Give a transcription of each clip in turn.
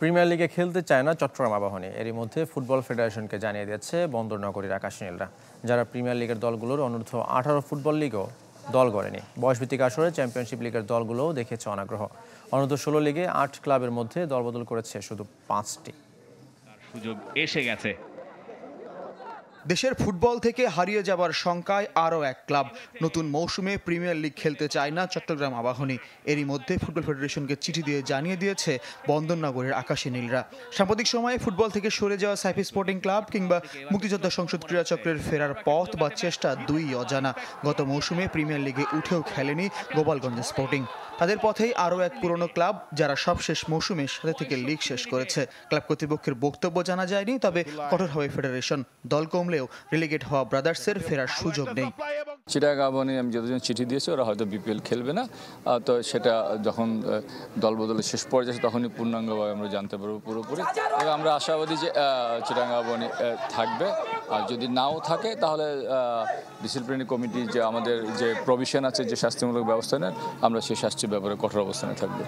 premier লিগে খেলতে চায় না চট্টগ্রাম আবাহনী এরই মধ্যে ফুটবল ফেডারেশনকে জানিয়ে দিয়েছে বন্দরনগরীর আকাশনীলরা যারা প্রিমিয়ার লিগের দলগুলোর অনূর্ধ্ব আঠারো ফুটবল লিগও দল গড়েনি বয়সভিত্তিক আসরে চ্যাম্পিয়নশিপ লিগের দলগুলোও দেখেছে অনাগ্রহ অনূর্ধ্ব ষোলো লিগে আট ক্লাবের মধ্যে দলবদল করেছে শুধু পাঁচটি সুযোগ এসে গেছে দেশের ফুটবল থেকে হারিয়ে যাবার শঙ্কায় আরও এক ক্লাব নতুন মৌসুমে প্রিমিয়ার লিগ খেলতে চায় না চট্টগ্রাম আবাহনী এরই মধ্যে ফুটবল ফেডারেশনকে চিঠি দিয়ে জানিয়ে দিয়েছে বন্দননগরের আকাশী নীলরা সাম্প্রতিক সময়ে ফুটবল থেকে সরে যাওয়া সাইফি স্পোর্টিং ক্লাব কিংবা মুক্তিযোদ্ধা সংসদ ক্রীড়াচক্রের ফেরার পথ বা চেষ্টা দুই অজানা গত মৌসুমে প্রিমিয়ার লিগে উঠেও খেলেনি গোপালগঞ্জ স্পোর্টিং তাদের পথেই আরও এক পুরনো ক্লাব যারা সবশেষ মৌসুমে সাথে থেকে লিগ শেষ করেছে ক্লাব কর্তৃপক্ষের বক্তব্য জানা যায়নি তবে কঠোরভাবে ফেডারেশন দল কমলে হলেও রিলিগেট হওয়া ব্রাদার্সের ফেরার সুযোগ নেই চিটাগ আবহানে আমি যতজন চিঠি দিয়েছি ওরা হয়তো বিপিএল খেলবে না তো সেটা যখন দলবদলের শেষ পর্যায়ে তখনই পূর্ণাঙ্গভাবে আমরা জানতে পারবো পুরোপুরি এবং আমরা আশাবাদী যে চিটাগ আবহানী থাকবে আর যদি নাও থাকে তাহলে ডিসিপ্লিনারি কমিটি যে আমাদের যে প্রভিশন আছে যে শাস্তিমূলক ব্যবস্থা নেন আমরা সেই শাস্তির ব্যাপারে কঠোর অবস্থানে থাকবো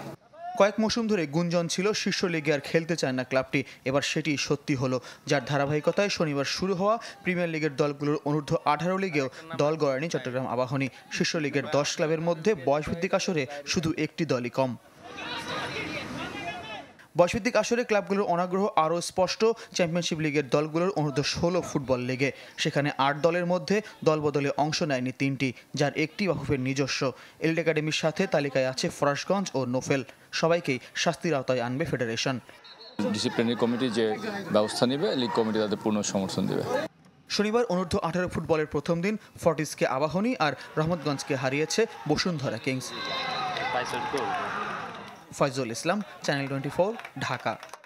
কয়েক মৌসুম ধরে গুঞ্জন ছিল শীর্ষ লিগে আর খেলতে চায় না ক্লাবটি এবার সেটি সত্যি হলো যার ধারাবাহিকতায় শনিবার শুরু হওয়া প্রিমিয়ার লিগের দলগুলোর অনূর্ধ্ব আঠারো লিগেও দল গড়ানি চট্টগ্রাম আবাহনী শীর্ষ লিগের দশ ক্লাবের মধ্যে বয়সভিত্তিক আসরে শুধু একটি দলই কম বয়সভিত্তিক আসরে ক্লাবগুলোর অনাগ্রহ আরও স্পষ্ট চ্যাম্পিয়নশিপ লিগের দলগুলোর অনুরোধ ষোলো ফুটবল লিগে সেখানে আট দলের মধ্যে দলবদলে অংশ নেয়নি তিনটি যার একটি বাহুফের নিজস্ব এলিট একাডেমির সাথে তালিকায় আছে ফরাসগঞ্জ ও নোফেল সবাইকেই শাস্তির আওতায় আনবে ফেডারেশন ডিসিপ্লিনারি কমিটি যে ব্যবস্থা নেবে লিগ কমিটি তাদের পূর্ণ সমর্থন দেবে শনিবার অনূর্ধ্ব আঠারো ফুটবলের প্রথম দিন ফর্টিসকে আবাহনী আর রহমতগঞ্জকে হারিয়েছে বসুন্ধরা কিংস फैजुल इस्लाम चैनल 24 ढाका